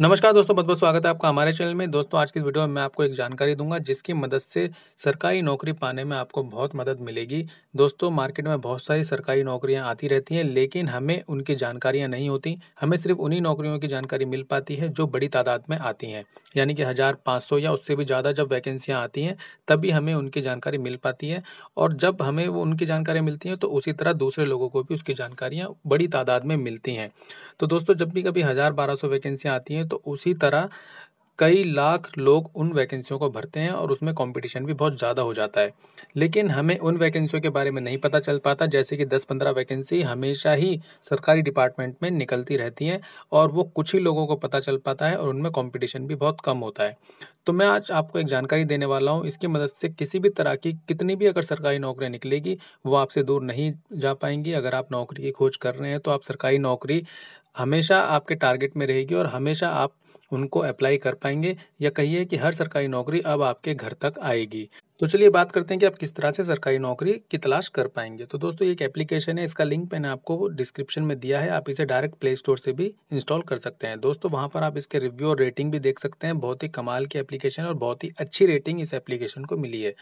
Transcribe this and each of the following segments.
नमस्कार दोस्तों बहुत बहुत स्वागत है आपका हमारे चैनल में दोस्तों आज की वीडियो में मैं आपको एक जानकारी दूंगा जिसकी मदद से सरकारी नौकरी पाने में आपको बहुत मदद मिलेगी दोस्तों मार्केट में बहुत सारी सरकारी नौकरियां आती रहती हैं लेकिन हमें उनकी जानकारियां नहीं होती हमें सिर्फ उन्हीं नौकरियों की जानकारी मिल पाती है जो बड़ी तादाद में आती हैं यानी कि हज़ार या उससे भी ज़्यादा जब वैकेंसियाँ आती हैं तभी हमें उनकी जानकारी मिल पाती है और जब हमें वो उनकी जानकारी मिलती हैं तो उसी तरह दूसरे लोगों को भी उसकी जानकारियाँ बड़ी तादाद में मिलती हैं तो दोस्तों जब भी कभी हज़ार बारह वैकेंसियाँ आती हैं हैं तो उसी तरह कई लाख लोग उन वैकेंसियों को भरते हैं और उसमें कंपटीशन भी बहुत ज़्यादा हो जाता है लेकिन हमें उन वैकेंसियों के बारे में नहीं पता चल पाता जैसे कि 10-15 वैकेंसी हमेशा ही सरकारी डिपार्टमेंट में निकलती रहती हैं और वो कुछ ही लोगों को पता चल पाता है और उनमें कंपटीशन भी बहुत कम होता है तो मैं आज आपको एक जानकारी देने वाला हूँ इसकी मदद से किसी भी तरह की कितनी भी अगर सरकारी नौकरी निकलेगी वो आपसे दूर नहीं जा पाएंगी अगर आप नौकरी की खोज कर रहे हैं तो आप सरकारी नौकरी हमेशा आपके टारगेट में रहेगी और हमेशा आप उनको अप्लाई कर पाएंगे या कहिए कि हर सरकारी नौकरी अब आपके घर तक आएगी तो चलिए बात करते हैं कि आप किस तरह से सरकारी नौकरी की तलाश कर पाएंगे तो दोस्तों एक एप्लीकेशन है इसका लिंक मैंने आपको डिस्क्रिप्शन में दिया है आप इसे डायरेक्ट प्ले स्टोर से भी इंस्टॉल कर सकते हैं दोस्तों वहाँ पर आप इसके रिव्यू और रेटिंग भी देख सकते हैं बहुत ही कमाल की एप्लीकेशन और बहुत ही अच्छी रेटिंग इस एप्लीकेशन को मिली है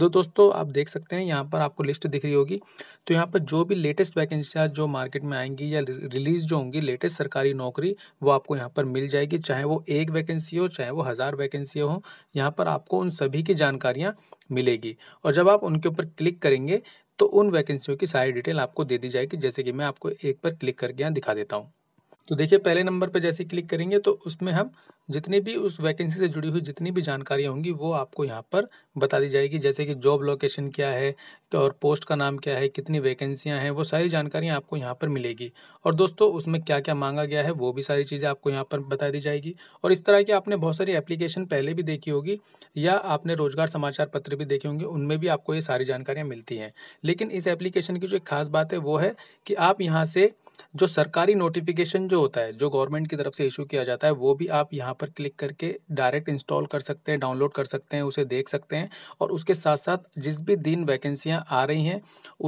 तो दोस्तों आप देख सकते हैं यहाँ पर आपको लिस्ट दिख रही होगी तो यहाँ पर जो भी लेटेस्ट वैकेंसियाँ जो मार्केट में आएंगी या रिलीज जो होंगी लेटेस्ट सरकारी नौकरी वो आपको यहाँ पर मिल जाएगी चाहे वो एक वैकेंसी हो चाहे वो हज़ार वैकेंसी हो यहाँ पर आपको उन सभी की जानकारियाँ मिलेगी और जब आप उनके ऊपर क्लिक करेंगे तो उन वैकेंसियों की सारी डिटेल आपको दे दी जाएगी जैसे कि मैं आपको एक पर क्लिक करके यहाँ दिखा देता हूँ तो देखिए पहले नंबर पर जैसे क्लिक करेंगे तो उसमें हम जितनी भी उस वैकेंसी से जुड़ी हुई जितनी भी जानकारियाँ होंगी वो आपको यहाँ पर बता दी जाएगी जैसे कि जॉब लोकेशन क्या है और पोस्ट का नाम क्या है कितनी वैकेंसियाँ हैं वो सारी जानकारियाँ आपको यहाँ पर मिलेगी और दोस्तों उसमें क्या क्या मांगा गया है वो भी सारी चीज़ें आपको यहाँ पर बता दी जाएगी और इस तरह की आपने बहुत सारी एप्लीकेशन पहले भी देखी होगी या आपने रोजगार समाचार पत्र भी देखे होंगे उनमें भी आपको ये सारी जानकारियाँ मिलती हैं लेकिन इस एप्लीकेशन की जो एक खास बात है वो है कि आप यहाँ से जो सरकारी नोटिफिकेशन जो होता है जो गवर्नमेंट की तरफ से इशू किया जाता है वो भी आप यहाँ पर क्लिक करके डायरेक्ट इंस्टॉल कर सकते हैं डाउनलोड कर सकते हैं उसे देख सकते हैं और उसके साथ साथ जिस भी दिन वैकेंसियाँ आ रही हैं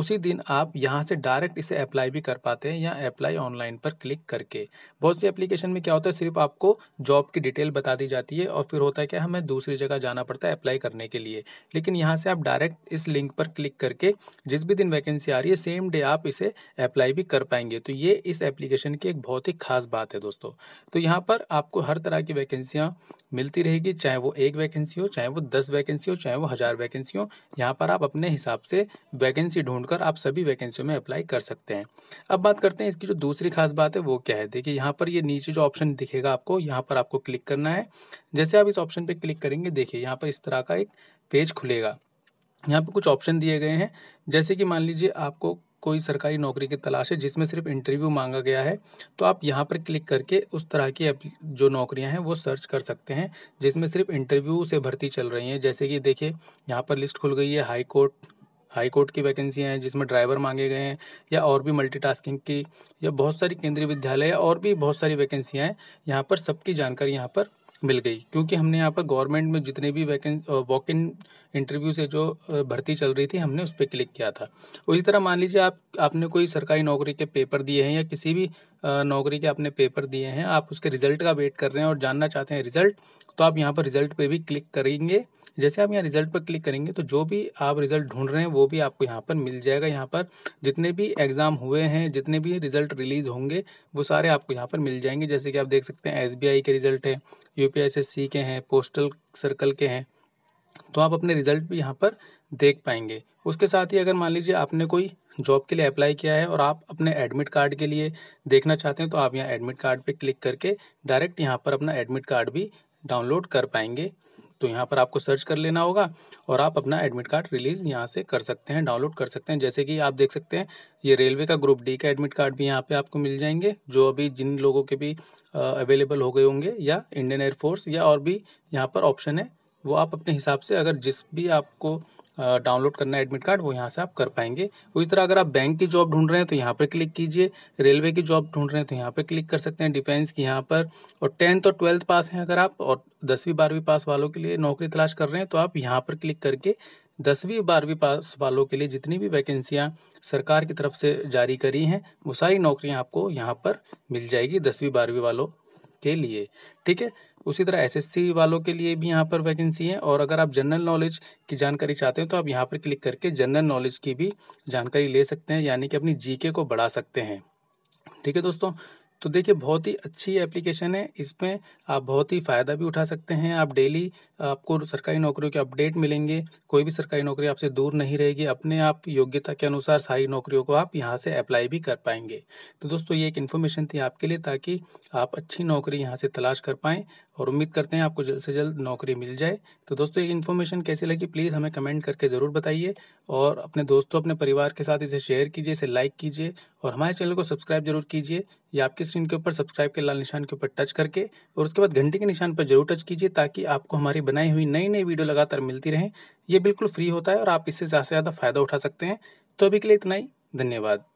उसी दिन आप यहाँ से डायरेक्ट इसे अप्लाई भी कर पाते हैं या अप्लाई ऑनलाइन पर क्लिक करके बहुत सी एप्लीकेशन में क्या होता है सिर्फ आपको जॉब की डिटेल बता दी जाती है और फिर होता है क्या हमें दूसरी जगह जाना पड़ता है अप्लाई करने के लिए लेकिन यहाँ से आप डायरेक्ट इस लिंक पर क्लिक करके जिस भी दिन वैकेंसी आ रही है सेम डे आप इसे अप्लाई भी कर पाएंगे तो ये इस एप्लीकेशन की एक बहुत ही खास बात है दोस्तों तो यहाँ पर आपको हर तरह की वैकेंसियाँ मिलती रहेगी चाहे वो एक वैकेंसी हो चाहे वो दस वैकेंसी हो चाहे वो हज़ार वैकेंसी हो यहाँ पर आप अपने हिसाब से वैकेंसी ढूंढकर आप सभी वैकेंसियों में अप्लाई कर सकते हैं अब बात करते हैं इसकी जो दूसरी खास बात है वो क्या है देखिए यहाँ पर ये नीचे जो ऑप्शन दिखेगा आपको यहाँ पर आपको क्लिक करना है जैसे आप इस ऑप्शन पर क्लिक करेंगे देखिए यहाँ पर इस तरह का एक पेज खुलेगा यहाँ पर कुछ ऑप्शन दिए गए हैं जैसे कि मान लीजिए आपको कोई सरकारी नौकरी की तलाश है जिसमें सिर्फ इंटरव्यू मांगा गया है तो आप यहाँ पर क्लिक करके उस तरह की जो नौकरियाँ हैं वो सर्च कर सकते हैं जिसमें सिर्फ इंटरव्यू से भर्ती चल रही हैं जैसे कि देखिए यहाँ पर लिस्ट खुल गई है हाई कोर्ट हाई कोर्ट की वैकेंसियाँ हैं जिसमें ड्राइवर मांगे गए हैं या और भी मल्टीटास्किंग की या बहुत सारी केंद्रीय विद्यालय और भी बहुत सारी वैकेंसियाँ हैं यहाँ पर सबकी जानकारी यहाँ पर मिल गई क्योंकि हमने यहाँ पर गवर्नमेंट में जितने भी वैकें वॉक इन इंटरव्यू से जो भर्ती चल रही थी हमने उस पर क्लिक किया था उसी तरह मान लीजिए आप आपने कोई सरकारी नौकरी के पेपर दिए हैं या किसी भी नौकरी के आपने पेपर दिए हैं आप उसके रिजल्ट का वेट कर रहे हैं और जानना चाहते हैं रिजल्ट तो आप यहाँ पर रिजल्ट पे भी क्लिक करेंगे जैसे आप यहाँ रिजल्ट पर क्लिक करेंगे तो जो भी आप रिजल्ट ढूंढ रहे हैं वो भी आपको यहाँ पर मिल जाएगा यहाँ पर जितने भी एग्ज़ाम हुए हैं जितने भी रिजल्ट रिलीज़ होंगे वो सारे आपको यहाँ पर मिल जाएंगे जैसे कि आप देख सकते हैं एस के रिजल्ट है यू के हैं पोस्टल सर्कल के हैं तो आप अपने रिजल्ट भी यहाँ पर देख पाएंगे उसके साथ ही अगर मान लीजिए आपने कोई जॉब के लिए अप्लाई किया है और आप अपने एडमिट कार्ड के लिए देखना चाहते हैं तो आप यहाँ एडमिट कार्ड पर क्लिक करके डायरेक्ट यहाँ पर अपना एडमिट कार्ड भी डाउनलोड कर पाएंगे तो यहाँ पर आपको सर्च कर लेना होगा और आप अपना एडमिट कार्ड रिलीज़ यहाँ से कर सकते हैं डाउनलोड कर सकते हैं जैसे कि आप देख सकते हैं ये रेलवे का ग्रुप डी का एडमिट कार्ड भी यहाँ पे आपको मिल जाएंगे जो अभी जिन लोगों के भी अवेलेबल हो गए होंगे या इंडियन एयरफोर्स या और भी यहाँ पर ऑप्शन है वो आप अपने हिसाब से अगर जिस भी आपको डाउनलोड करना है एडमिट कार्ड वो यहाँ से आप कर पाएंगे उसी तरह अगर आप बैंक की जॉब ढूंढ रहे हैं तो यहाँ पर क्लिक कीजिए रेलवे की जॉब ढूंढ रहे हैं तो यहाँ पर क्लिक कर सकते हैं डिफेंस की यहाँ पर और टेंथ और ट्वेल्थ पास हैं अगर आप और दसवीं बारहवीं पास वालों के लिए नौकरी तलाश कर रहे हैं तो आप यहाँ पर क्लिक करके दसवीं बारहवीं पास वालों के लिए जितनी भी वैकेंसियाँ सरकार की तरफ से जारी करी हैं वो सारी नौकरियाँ आपको यहाँ पर मिल जाएगी दसवीं बारहवीं वालों के लिए ठीक है उसी तरह एसएससी वालों के लिए भी यहाँ पर वैकेंसी है और अगर आप जनरल नॉलेज की जानकारी चाहते हैं तो आप यहाँ पर क्लिक करके जनरल नॉलेज की भी जानकारी ले सकते हैं यानी कि अपनी जीके को बढ़ा सकते हैं ठीक है दोस्तों तो देखिए बहुत ही अच्छी एप्लीकेशन है इसमें आप बहुत ही फ़ायदा भी उठा सकते हैं आप डेली आपको सरकारी नौकरियों के अपडेट मिलेंगे कोई भी सरकारी नौकरी आपसे दूर नहीं रहेगी अपने आप योग्यता के अनुसार सारी नौकरियों को आप यहाँ से अप्लाई भी कर पाएंगे तो दोस्तों ये एक इन्फॉर्मेशन थी आपके लिए ताकि आप अच्छी नौकरी यहाँ से तलाश कर पाएँ और उम्मीद करते हैं आपको जल्द से जल्द नौकरी मिल जाए तो दोस्तों ये इन्फॉर्मेशन कैसी लगी प्लीज़ हमें कमेंट करके ज़रूर बताइए और अपने दोस्तों अपने परिवार के साथ इसे शेयर कीजिए इसे लाइक कीजिए और हमारे चैनल को सब्सक्राइब जरूर कीजिए या आपकी स्क्रीन के ऊपर सब्सक्राइब के लाल निशान के ऊपर टच करके और उसके बाद घंटे के निशान पर जरूर टच कीजिए ताकि आपको हमारी बनाई हुई नई नई वीडियो लगातार मिलती रहें ये बिल्कुल फ्री होता है और आप इससे ज़्यादा से ज़्यादा फ़ायदा उठा सकते हैं तो अभी के लिए इतना ही धन्यवाद